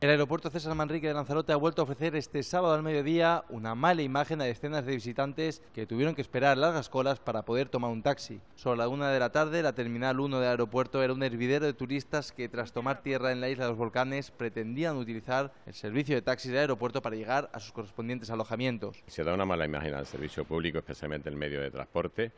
El aeropuerto César Manrique de Lanzarote ha vuelto a ofrecer este sábado al mediodía una mala imagen a decenas de visitantes que tuvieron que esperar largas colas para poder tomar un taxi. Sobre la una de la tarde, la terminal 1 del aeropuerto era un hervidero de turistas que, tras tomar tierra en la isla de los volcanes, pretendían utilizar el servicio de taxis del aeropuerto para llegar a sus correspondientes alojamientos. Se da una mala imagen al servicio público, especialmente el medio de transporte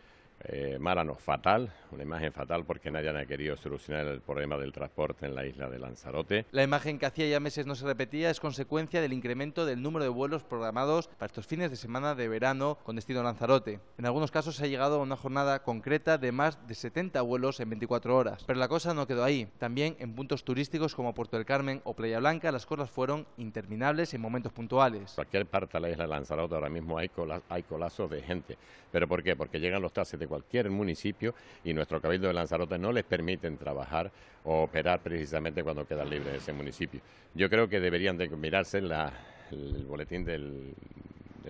eh, Márano, fatal, una imagen fatal porque nadie ha querido solucionar el problema del transporte en la isla de Lanzarote. La imagen que hacía ya meses no se repetía es consecuencia del incremento del número de vuelos programados para estos fines de semana de verano con destino a Lanzarote. En algunos casos se ha llegado a una jornada concreta de más de 70 vuelos en 24 horas. Pero la cosa no quedó ahí. También en puntos turísticos como Puerto del Carmen o Playa Blanca las cosas fueron interminables en momentos puntuales. Cualquier parte de la isla de Lanzarote ahora mismo hay, de gente. ¿Pero por qué? Porque llegan los taxis de cualquier municipio y nuestro cabildo de Lanzarote no les permiten trabajar o operar precisamente cuando quedan libres ese municipio. Yo creo que deberían de mirarse el boletín del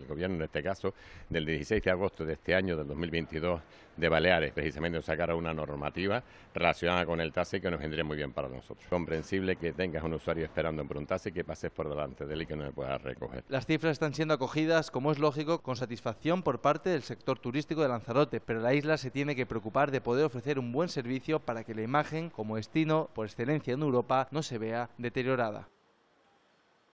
el gobierno, en este caso, del 16 de agosto de este año, del 2022, de Baleares, precisamente sacará una normativa relacionada con el taxi que nos vendría muy bien para nosotros. Es Comprensible que tengas un usuario esperando por un taxi que pases por delante del él y que no le puedas recoger. Las cifras están siendo acogidas, como es lógico, con satisfacción por parte del sector turístico de Lanzarote, pero la isla se tiene que preocupar de poder ofrecer un buen servicio para que la imagen como destino por excelencia en Europa no se vea deteriorada.